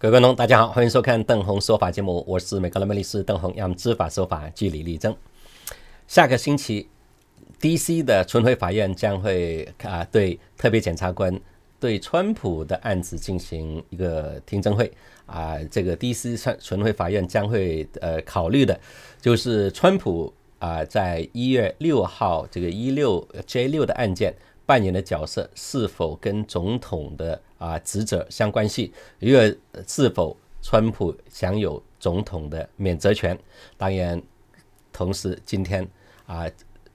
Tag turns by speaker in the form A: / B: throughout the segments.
A: 各位观众，大家好，欢迎收看邓红说法节目，我是美国的麦律师邓红，让知法守法，据理力争。下个星期，D.C. 的巡回法院将会啊对特别检察官对川普的案子进行一个听证会啊，这个 D.C. 巡巡回法院将会呃考虑的就是川普啊在一月六号这个一六 J 六的案件。扮演的角色是否跟总统的啊职责相关系，因为是否川普享有总统的免责权？当然，同时今天啊，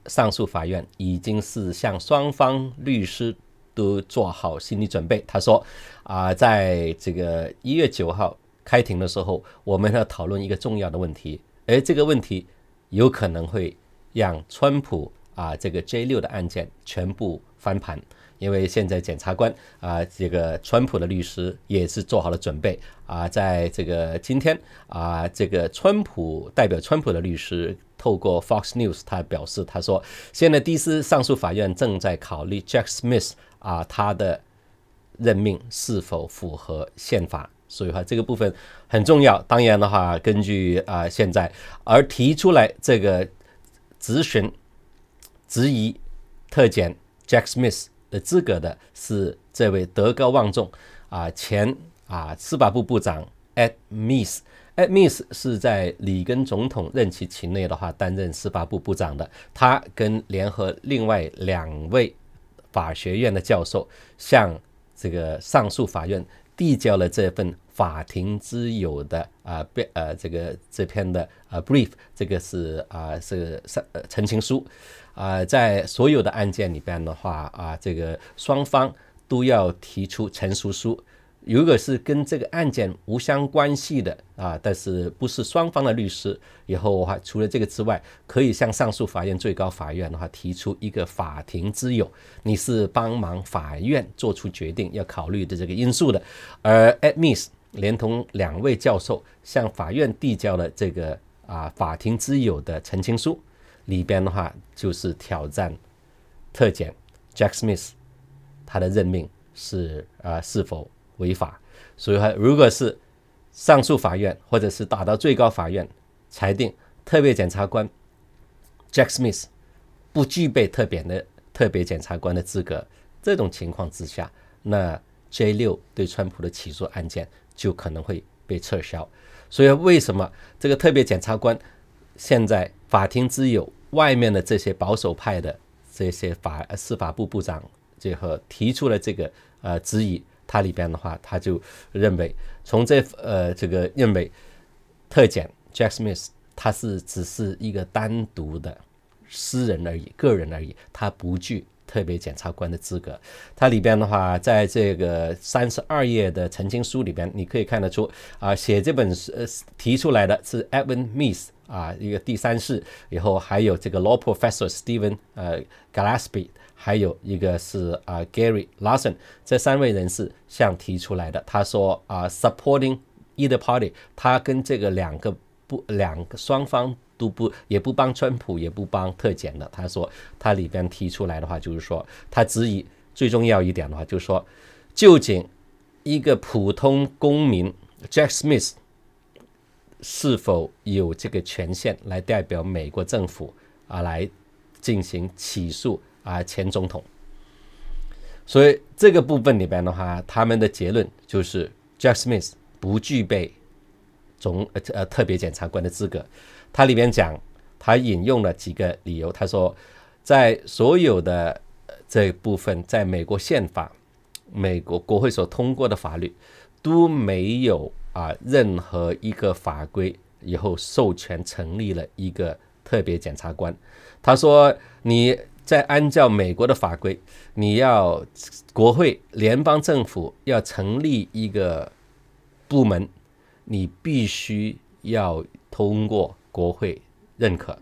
A: 上诉法院已经是向双方律师都做好心理准备。他说啊，在这个一月九号开庭的时候，我们要讨论一个重要的问题，而这个问题有可能会让川普。啊，这个 J 六的案件全部翻盘，因为现在检察官啊，这个川普的律师也是做好了准备啊。在这个今天啊，这个川普代表川普的律师透过 Fox News，他表示他说，现在第四上诉法院正在考虑 Jack Smith 啊他的任命是否符合宪法。所以话，这个部分很重要。当然的话，根据啊现在而提出来这个咨询。质疑特检 Jack Smith 的资格的是这位德高望重啊，前啊司法部部长 Ed m e e s Ed m e t h 是在里根总统任期期内的话担任司法部部长的。他跟联合另外两位法学院的教授向这个上诉法院递交了这份。法庭之友的啊辩呃这个这篇的啊 brief 这个是啊是三陈情书啊在所有的案件里边的话啊这个双方都要提出陈述书，如果是跟这个案件无相关系的啊但是不是双方的律师以后的话，除了这个之外可以向上诉法院最高法院的话提出一个法庭之友你是帮忙法院做出决定要考虑的这个因素的而 a d m i t 连同两位教授向法院递交了这个啊法庭之友的澄清书，里边的话就是挑战特检 Jack Smith 他的任命是啊是否违法？所以话如果是上诉法院或者是打到最高法院裁定特别检察官 Jack Smith 不具备特别的特别检察官的资格，这种情况之下，那 J 六对川普的起诉案件。就可能会被撤销，所以为什么这个特别检察官现在法庭只有外面的这些保守派的这些法司法部部长最后提出了这个呃质疑？他里边的话，他就认为从这呃这个认为特检 j a c k Smith 他是只是一个单独的私人而已，个人而已，他不具。特别检察官的资格，它里边的话，在这个三十二页的澄清书里边，你可以看得出啊，写这本书呃提出来的是 Evan Mees 啊，一个第三世，以后还有这个 Law Professor Steven 呃 g l a s p b e 还有一个是啊 Gary Lawson 这三位人士向提出来的。他说啊，supporting either party，他跟这个两个不两个双方。都不也不帮川普，也不帮特检的。他说他里边提出来的话，就是说他只以最重要一点的话，就是说，究竟一个普通公民 Jack Smith 是否有这个权限来代表美国政府啊来进行起诉啊前总统？所以这个部分里边的话，他们的结论就是 Jack Smith 不具备总呃呃特别检察官的资格。他里面讲，他引用了几个理由。他说，在所有的这部分，在美国宪法、美国国会所通过的法律都没有啊任何一个法规以后授权成立了一个特别检察官。他说，你在按照美国的法规，你要国会、联邦政府要成立一个部门，你必须要通过。国会认可，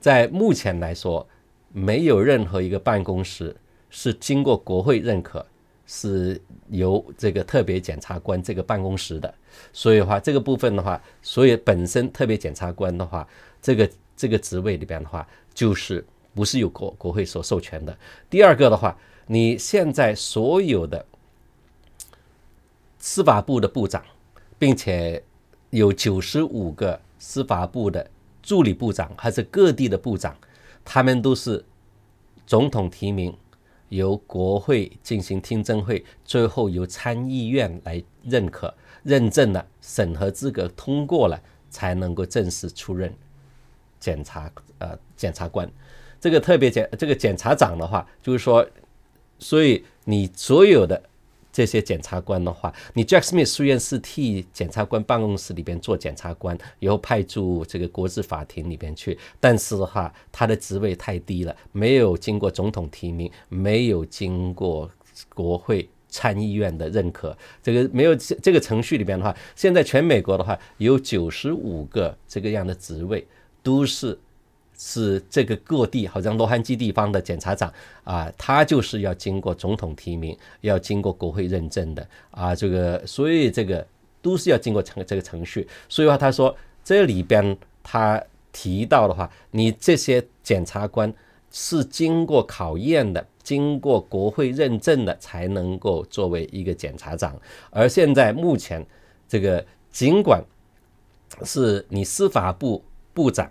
A: 在目前来说，没有任何一个办公室是经过国会认可，是由这个特别检察官这个办公室的。所以话，这个部分的话，所以本身特别检察官的话，这个这个职位里边的话，就是不是由国国会所授权的。第二个的话，你现在所有的司法部的部长，并且。有九十五个司法部的助理部长，还是各地的部长，他们都是总统提名，由国会进行听证会，最后由参议院来认可、认证了，审核资格通过了，才能够正式出任检察呃检察官。这个特别检这个检察长的话，就是说，所以你所有的。这些检察官的话，你 Jack Smith 书院是替检察官办公室里边做检察官，以后派驻这个国事法庭里边去。但是哈，他的职位太低了，没有经过总统提名，没有经过国会参议院的认可，这个没有这个程序里边的话，现在全美国的话有九十五个这个样的职位都是。是这个各地好像洛杉矶地方的检察长啊，他就是要经过总统提名，要经过国会认证的啊，这个所以这个都是要经过程这个程序。所以话他说这里边他提到的话，你这些检察官是经过考验的，经过国会认证的才能够作为一个检察长。而现在目前这个尽管是你司法部部长。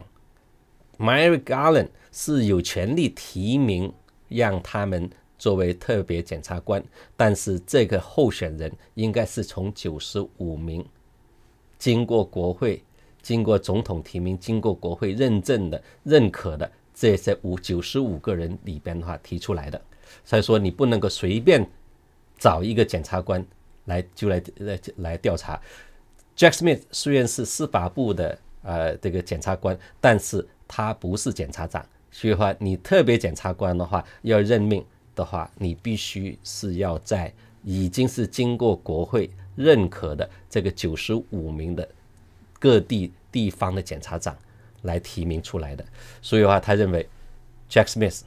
A: Mary Garland 是有权利提名让他们作为特别检察官，但是这个候选人应该是从九十五名经过国会、经过总统提名、经过国会认证的、认可的这些五九十五个人里边的话提出来的。所以说，你不能够随便找一个检察官来就来来来调查。Jack Smith 虽然是司法部的呃这个检察官，但是他不是检察长，所以话你特别检察官的话要任命的话，你必须是要在已经是经过国会认可的这个九十五名的各地地方的检察长来提名出来的。所以话他认为，Jack Smith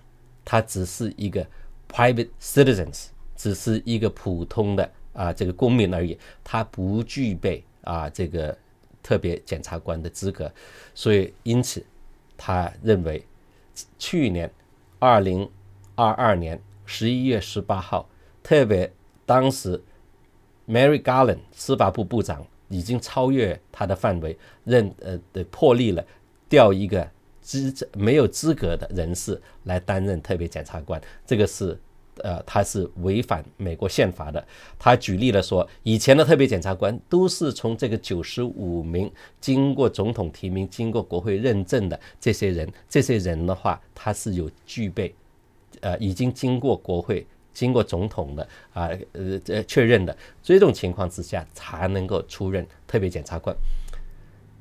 A: 他只是一个 private citizens，只是一个普通的啊这个公民而已，他不具备啊这个特别检察官的资格，所以因此。他认为，去年二零二二年十一月十八号，特别当时 Mary Garland 司法部部长已经超越他的范围，任呃的破例了，调一个资没有资格的人士来担任特别检察官，这个是。呃，他是违反美国宪法的。他举例了说，以前的特别检察官都是从这个九十五名经过总统提名、经过国会认证的这些人，这些人的话，他是有具备，呃，已经经过国会、经过总统的啊，呃，确认的。这种情况之下，才能够出任特别检察官。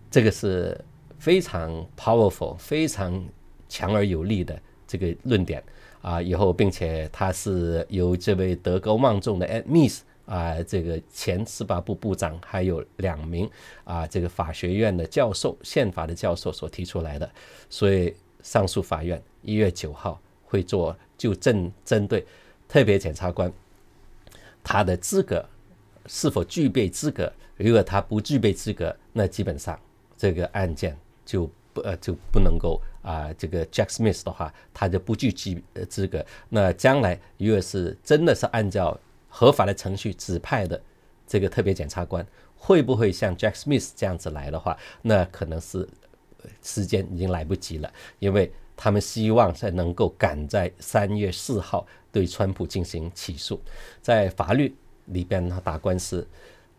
A: 这个是非常 powerful、非常强而有力的这个论点。啊，以后，并且他是由这位德高望重的 Admiss 啊，这个前司法部部长，还有两名啊，这个法学院的教授、宪法的教授所提出来的，所以上诉法院一月九号会做，就正针对特别检察官他的资格是否具备资格，如果他不具备资格，那基本上这个案件就。呃，就不能够啊，这个 Jack Smith 的话，他就不具具资格。那将来如果是真的是按照合法的程序指派的这个特别检察官，会不会像 Jack Smith 这样子来的话，那可能是时间已经来不及了，因为他们希望在能够赶在三月四号对川普进行起诉。在法律里边呢，打官司，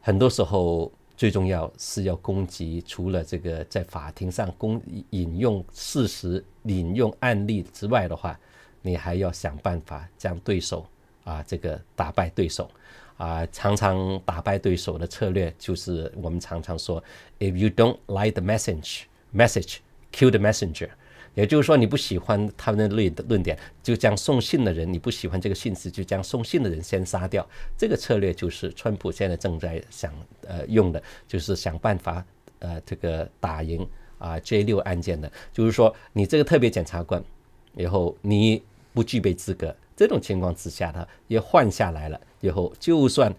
A: 很多时候。最重要是要攻击，除了这个在法庭上攻引用事实、引用案例之外的话，你还要想办法将对手啊，这个打败对手啊。常常打败对手的策略就是我们常常说，If you don't like the message, message kill the messenger。也就是说，你不喜欢他们的论点，就将送信的人；你不喜欢这个信词，就将送信的人先杀掉。这个策略就是川普现在正在想呃用的，就是想办法呃这个打赢啊 J 六案件的。就是说，你这个特别检察官以后你不具备资格，这种情况之下他也换下来了以后，就算。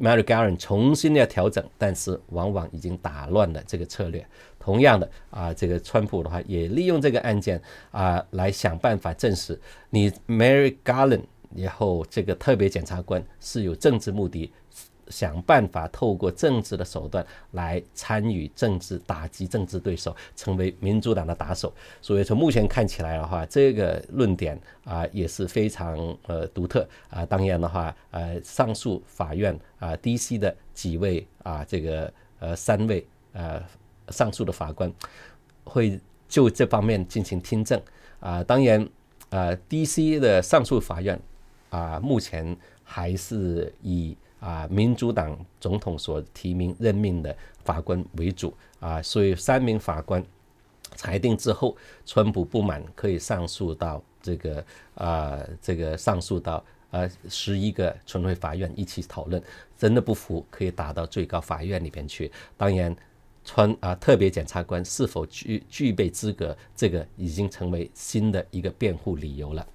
A: Mary Garren 重新要调整，但是往往已经打乱了这个策略。同样的啊，这个川普的话也利用这个案件啊来想办法证实你 Mary Garren 以后这个特别检察官是有政治目的。想办法透过政治的手段来参与政治，打击政治对手，成为民主党的打手。所以从目前看起来的话，这个论点啊也是非常呃独特啊。当然的话，呃，上诉法院啊，D.C. 的几位啊，这个呃三位呃上诉的法官会就这方面进行听证啊。当然，呃，D.C. 的上诉法院啊，目前还是以。啊，民主党总统所提名任命的法官为主啊，所以三名法官裁定之后，川普不满可以上诉到这个啊，这个上诉到呃十一个村会法院一起讨论，真的不服可以打到最高法院里边去。当然，川啊特别检察官是否具具备资格，这个已经成为新的一个辩护理由了。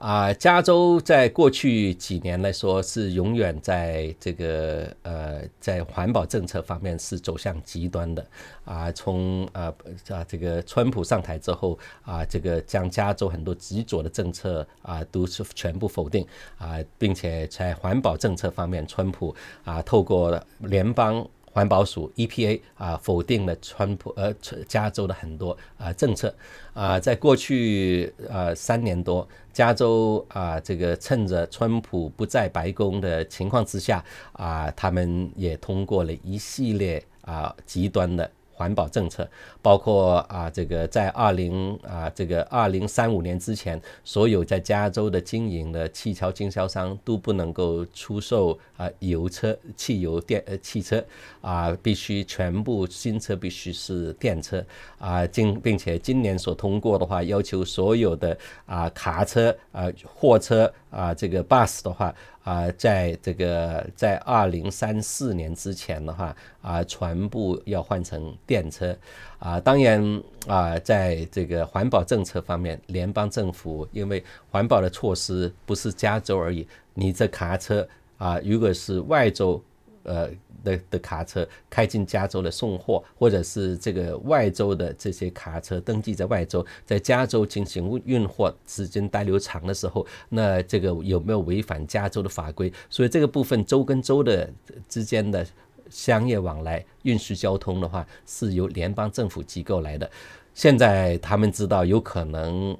A: 啊，加州在过去几年来说是永远在这个呃，在环保政策方面是走向极端的。啊，从啊啊这个川普上台之后啊，这个将加州很多极左的政策啊都是全部否定啊，并且在环保政策方面，川普啊透过联邦。环保署 EPA 啊否定了川普呃加州的很多啊政策啊，在过去呃三年多，加州啊这个趁着川普不在白宫的情况之下啊，他们也通过了一系列啊极端的。环保政策包括啊，这个在二零啊，这个二零三五年之前，所有在加州的经营的汽车经销商都不能够出售啊油车、汽油电呃汽车啊，必须全部新车必须是电车啊，今并且今年所通过的话，要求所有的啊卡车啊货车。啊，这个 bus 的话，啊，在这个在二零三四年之前的话，啊，全部要换成电车，啊，当然啊，在这个环保政策方面，联邦政府因为环保的措施不是加州而已，你这卡车啊，如果是外州，呃。的的卡车开进加州的送货，或者是这个外州的这些卡车登记在外州，在加州进行运货，时间待留长的时候，那这个有没有违反加州的法规？所以这个部分州跟州的之间的商业往来运输交通的话，是由联邦政府机构来的。现在他们知道有可能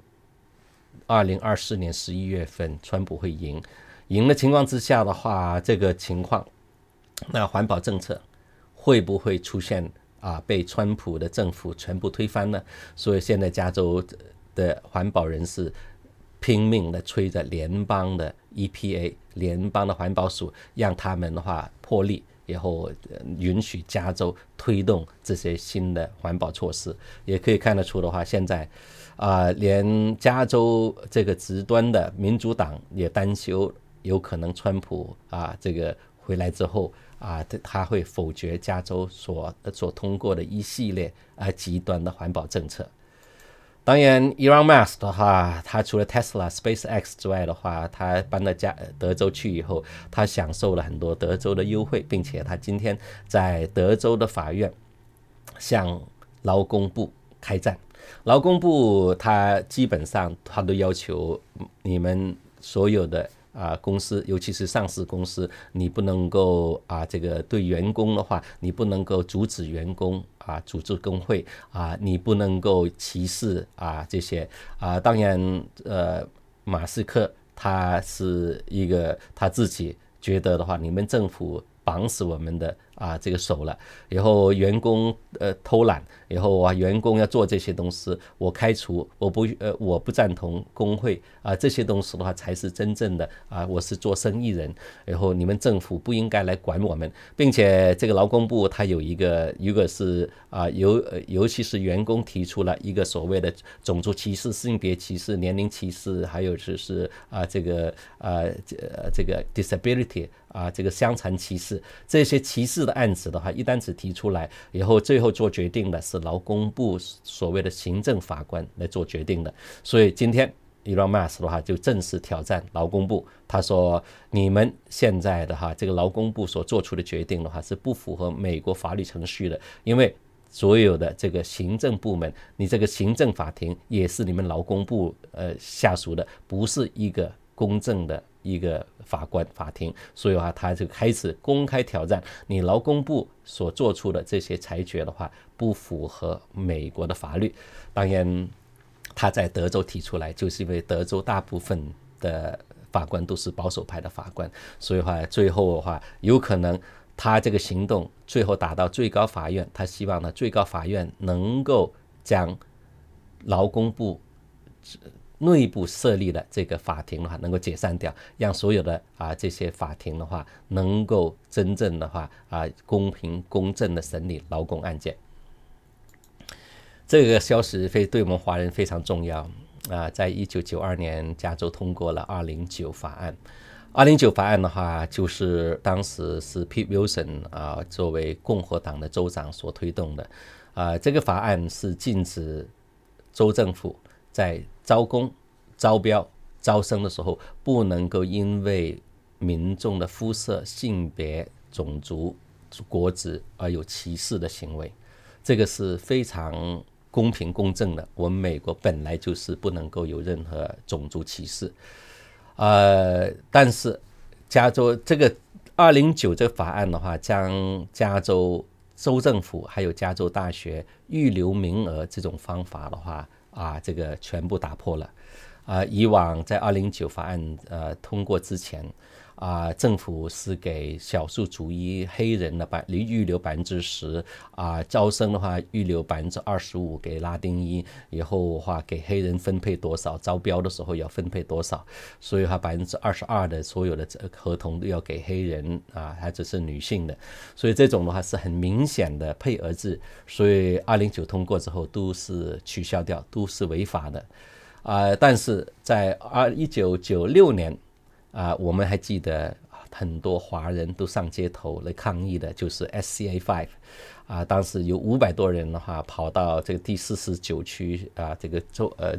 A: 二零二四年十一月份川普会赢，赢的情况之下的话，这个情况。那环保政策会不会出现啊？被川普的政府全部推翻呢？所以现在加州的环保人士拼命的催着联邦的 EPA，联邦的环保署，让他们的话破例，然后允许加州推动这些新的环保措施。也可以看得出的话，现在啊，连加州这个极端的民主党也担忧，有可能川普啊这个回来之后。啊，他他会否决加州所所通过的一系列啊极端的环保政策？当然，Elon Musk 的话，他除了 Tesla、SpaceX 之外的话，他搬到加德州去以后，他享受了很多德州的优惠，并且他今天在德州的法院向劳工部开战。劳工部他基本上他都要求你们所有的。啊，公司尤其是上市公司，你不能够啊，这个对员工的话，你不能够阻止员工啊组织工会啊，你不能够歧视啊这些啊。当然，呃，马斯克他是一个他自己觉得的话，你们政府绑死我们的。啊，这个手了，然后员工呃偷懒，然后啊员工要做这些东西，我开除，我不呃我不赞同工会啊这些东西的话才是真正的啊我是做生意人，然后你们政府不应该来管我们，并且这个劳工部它有一个，如果是啊尤尤其是员工提出了一个所谓的种族歧视、性别歧视、年龄歧视，还有就是啊这个啊这这个 disability 啊这个伤残歧视这些歧视案子的话，一单子提出来以后，最后做决定的是劳工部所谓的行政法官来做决定的。所以今天 Elon Musk 的话就正式挑战劳工部，他说你们现在的哈这个劳工部所做出的决定的话是不符合美国法律程序的，因为所有的这个行政部门，你这个行政法庭也是你们劳工部呃下属的，不是一个公正的。一个法官法庭，所以话他就开始公开挑战你劳工部所做出的这些裁决的话不符合美国的法律。当然，他在德州提出来，就是因为德州大部分的法官都是保守派的法官，所以话最后的话有可能他这个行动最后打到最高法院，他希望呢最高法院能够将劳工部。内部设立的这个法庭的话，能够解散掉，让所有的啊这些法庭的话，能够真正的话啊公平公正的审理劳工案件。这个消息非对我们华人非常重要啊！在一九九二年，加州通过了二零九法案。二零九法案的话，就是当时是 Pete Wilson 啊作为共和党的州长所推动的啊。这个法案是禁止州政府在招工、招标、招生的时候，不能够因为民众的肤色、性别、种族、国籍而有歧视的行为，这个是非常公平公正的。我们美国本来就是不能够有任何种族歧视。呃，但是加州这个二零九这个法案的话，将加州州政府还有加州大学预留名额这种方法的话。啊，这个全部打破了，啊，以往在二零九法案呃通过之前。啊，政府是给少数族裔黑人的百预留百分之十啊，招生的话预留百分之二十五给拉丁裔，以后的话给黑人分配多少，招标的时候要分配多少，所以话百分之二十二的所有的合同都要给黑人啊，还只是女性的，所以这种的话是很明显的配额制，所以二零九通过之后都是取消掉，都是违法的，啊，但是在二一九九六年。啊，我们还记得很多华人都上街头来抗议的，就是 S C A Five，啊，当时有五百多人的话跑到这个第四十九区啊，这个州呃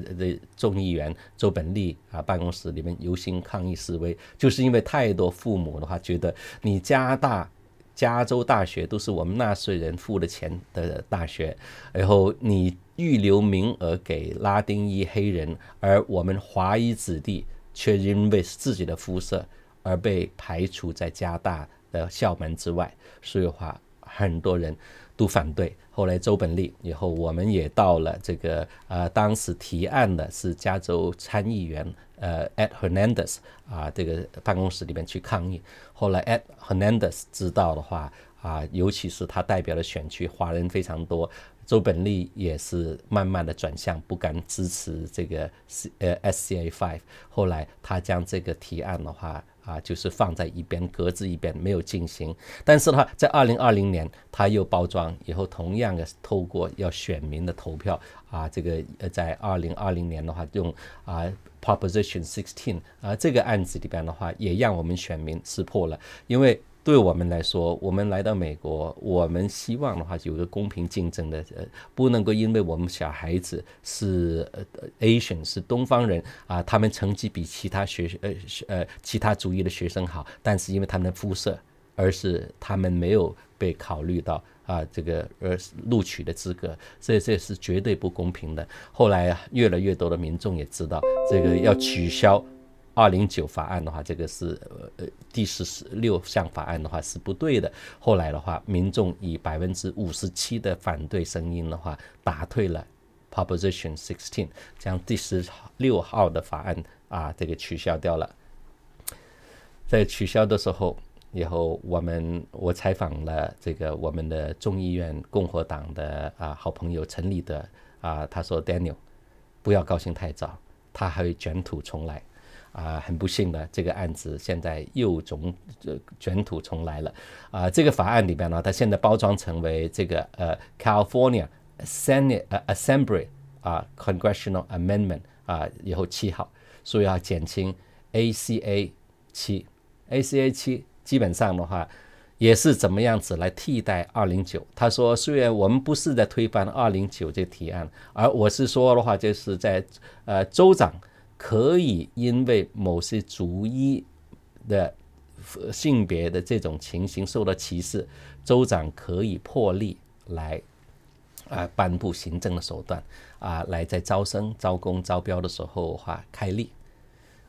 A: 众议员周本利啊办公室里面游行抗议示威，就是因为太多父母的话觉得你加大加州大学都是我们纳税人付的钱的大学，然后你预留名额给拉丁裔黑人，而我们华裔子弟。却因为是自己的肤色而被排除在加大的校门之外，所以话很多人都反对。后来周本利以后我们也到了这个呃，当时提案的是加州参议员呃，Ed Hernandez 啊，这个办公室里面去抗议。后来 Ed Hernandez 知道的话啊，尤其是他代表的选区华人非常多。周本利也是慢慢的转向，不敢支持这个呃 S C A Five。后来他将这个提案的话啊，就是放在一边，搁置一边，没有进行。但是的话，在二零二零年，他又包装以后，同样的透过要选民的投票啊，这个呃在二零二零年的话，用啊 Proposition Sixteen 啊这个案子里边的话，也让我们选民识破了，因为。对我们来说，我们来到美国，我们希望的话有个公平竞争的，呃，不能够因为我们小孩子是呃 Asian 是东方人啊，他们成绩比其他学呃呃其他族裔的学生好，但是因为他们的肤色，而是他们没有被考虑到啊这个而录取的资格，这这是绝对不公平的。后来啊，越来越多的民众也知道这个要取消。二零九法案的话，这个是呃呃第十六项法案的话是不对的。后来的话，民众以百分之五十七的反对声音的话，打退了 Proposition Sixteen，将第十六号的法案啊这个取消掉了。在取消的时候，以后我们我采访了这个我们的众议院共和党的啊好朋友陈立德啊，他说：“Daniel，不要高兴太早，他还会卷土重来。”啊，很不幸的，这个案子现在又总卷土重来了。啊，这个法案里边呢，它现在包装成为这个呃，California Senate 呃 Assembly 啊，Congressional Amendment 啊，以后七号，所以要减轻 ACA 七。ACA 七基本上的话，也是怎么样子来替代二零九。他说，虽然我们不是在推翻二零九这提案，而我是说的话，就是在呃州长。可以因为某些族裔的性别的这种情形受到歧视，州长可以破例来啊颁布行政的手段啊，来在招生、招工、招标的时候话开例。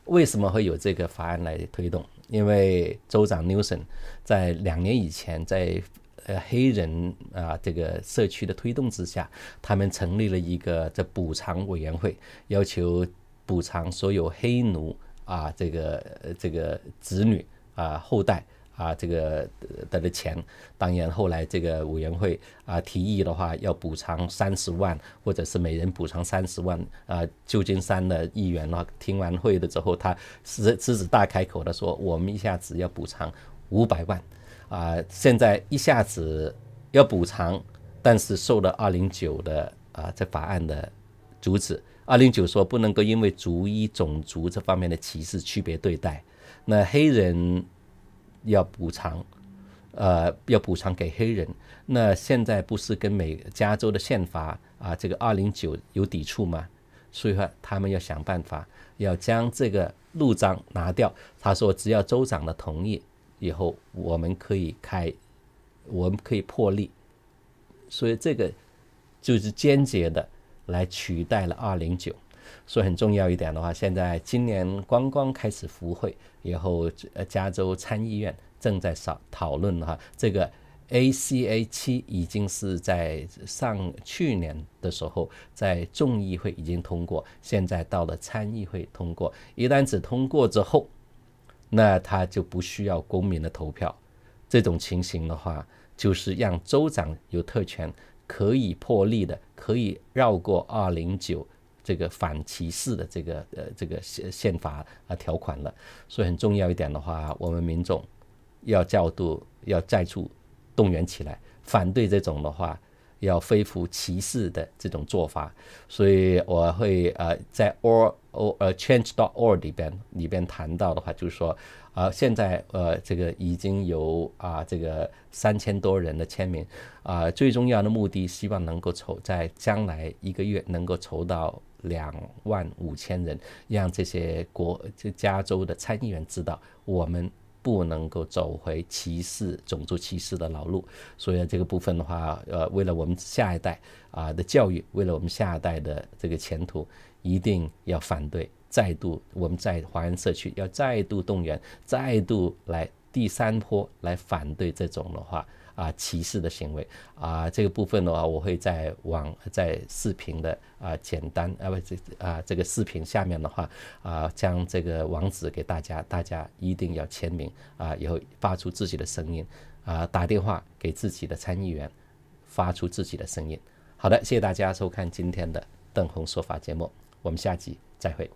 A: 为什么会有这个法案来推动？因为州长 Newson 在两年以前，在呃黑人啊这个社区的推动之下，他们成立了一个这补偿委员会，要求。补偿所有黑奴啊，这个这个子女啊后代啊，这个的钱。当然，后来这个委员会啊提议的话，要补偿三十万，或者是每人补偿三十万啊。旧金山的议员呢，听完会的之后，他狮狮子大开口的说，我们一下子要补偿五百万啊！现在一下子要补偿，但是受了二零九的啊这法案的阻止。二零九说不能够因为族裔、种族这方面的歧视区别对待，那黑人要补偿，呃，要补偿给黑人。那现在不是跟美加州的宪法啊这个二零九有抵触吗？所以说他们要想办法要将这个路障拿掉。他说只要州长的同意，以后我们可以开，我们可以破例。所以这个就是坚决的。来取代了209，所以很重要一点的话，现在今年刚刚开始复会以后，呃，加州参议院正在扫讨论哈，这个 ACA7 已经是在上去年的时候在众议会已经通过，现在到了参议会通过，一旦只通过之后，那他就不需要公民的投票，这种情形的话，就是让州长有特权可以破例的。可以绕过二零九这个反歧视的这个呃这个宪宪法啊条款了，所以很重要一点的话，我们民众要叫度，要再度动员起来，反对这种的话。要恢复歧视的这种做法，所以我会呃在 all or change dot org 里边里边谈到的话，就是说啊现在呃这个已经有啊这个三千多人的签名啊，最重要的目的希望能够筹在将来一个月能够筹到两万五千人，让这些国这加州的参议员知道我们。不能够走回歧视、种族歧视的老路，所以这个部分的话，呃，为了我们下一代啊的教育，为了我们下一代的这个前途，一定要反对，再度我们在华人社区要再度动员，再度来第三波来反对这种的话。啊，歧视的行为啊，这个部分的话，我会在网在视频的啊简单啊不这啊这个视频下面的话啊将这个网址给大家，大家一定要签名啊，以后发出自己的声音啊，打电话给自己的参议员，发出自己的声音。好的，谢谢大家收看今天的邓红说法节目，我们下集再会。